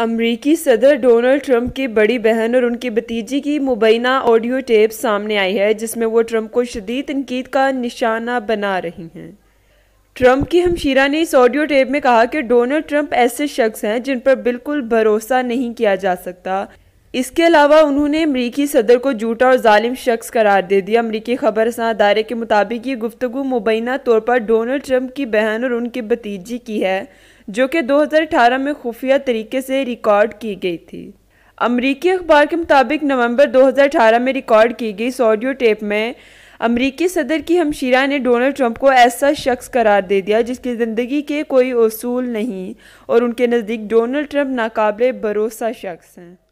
अमरीकी सदर Donald Trump की बड़ी बहन और उनकी भतीजी की मुबैना ऑडियो टेप सामने आई है जिसमें वो ट्रंप को शदीद तनकीद का निशाना बना रही हैं ट्रंप की हमशीरा ने इस ऑडियो टेप में कहा कि डोनाल्ड ट्रंप ऐसे शख्स हैं जिन पर बिल्कुल भरोसा नहीं किया जा सकता इसके अलावा उन्होंने अमरीकी सदर को झूठा और जालिम शख्स करार दे दिया अमरीकी खबर अदारे के मुताबिक ये गुफ्तु मुबैना तौर पर डोनाल्ड ट्रंप की बहन और उनकी भतीजी की है जो कि 2018 में खुफिया तरीके से रिकॉर्ड की गई थी अमरीकी अखबार के मुताबिक नवंबर 2018 में रिकॉर्ड की गई इस ऑडियो टेप में अमरीकी सदर की हमशीरा ने डोनाल्ड ट्रंप को ऐसा शख्स करार दे दिया जिसकी ज़िंदगी के कोई असूल नहीं और उनके नज़दीक डोनाल्ड ट्रंप नाकबले भरोसा शख्स हैं